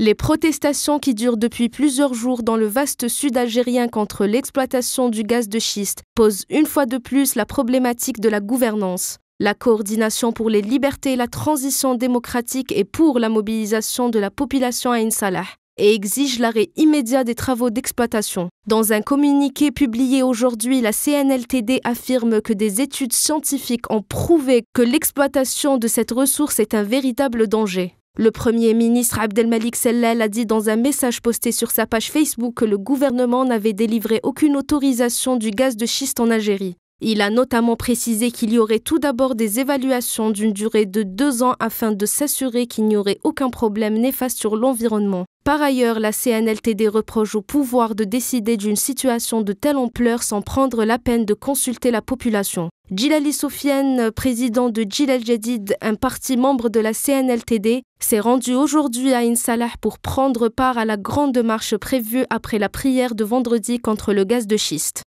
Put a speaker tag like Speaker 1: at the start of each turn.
Speaker 1: Les protestations qui durent depuis plusieurs jours dans le vaste sud algérien contre l'exploitation du gaz de schiste posent une fois de plus la problématique de la gouvernance. La coordination pour les libertés et la transition démocratique et pour la mobilisation de la population à Insalah et exige l'arrêt immédiat des travaux d'exploitation. Dans un communiqué publié aujourd'hui, la CNLTD affirme que des études scientifiques ont prouvé que l'exploitation de cette ressource est un véritable danger. Le Premier ministre Abdelmalik Sellel a dit dans un message posté sur sa page Facebook que le gouvernement n'avait délivré aucune autorisation du gaz de schiste en Algérie. Il a notamment précisé qu'il y aurait tout d'abord des évaluations d'une durée de deux ans afin de s'assurer qu'il n'y aurait aucun problème néfaste sur l'environnement. Par ailleurs, la CNLTD reproche au pouvoir de décider d'une situation de telle ampleur sans prendre la peine de consulter la population. Djilali Soufiane, président de Djilal Jadid, un parti membre de la CNLTD, s'est rendu aujourd'hui à Insalah pour prendre part à la grande marche prévue après la prière de vendredi contre le gaz de schiste.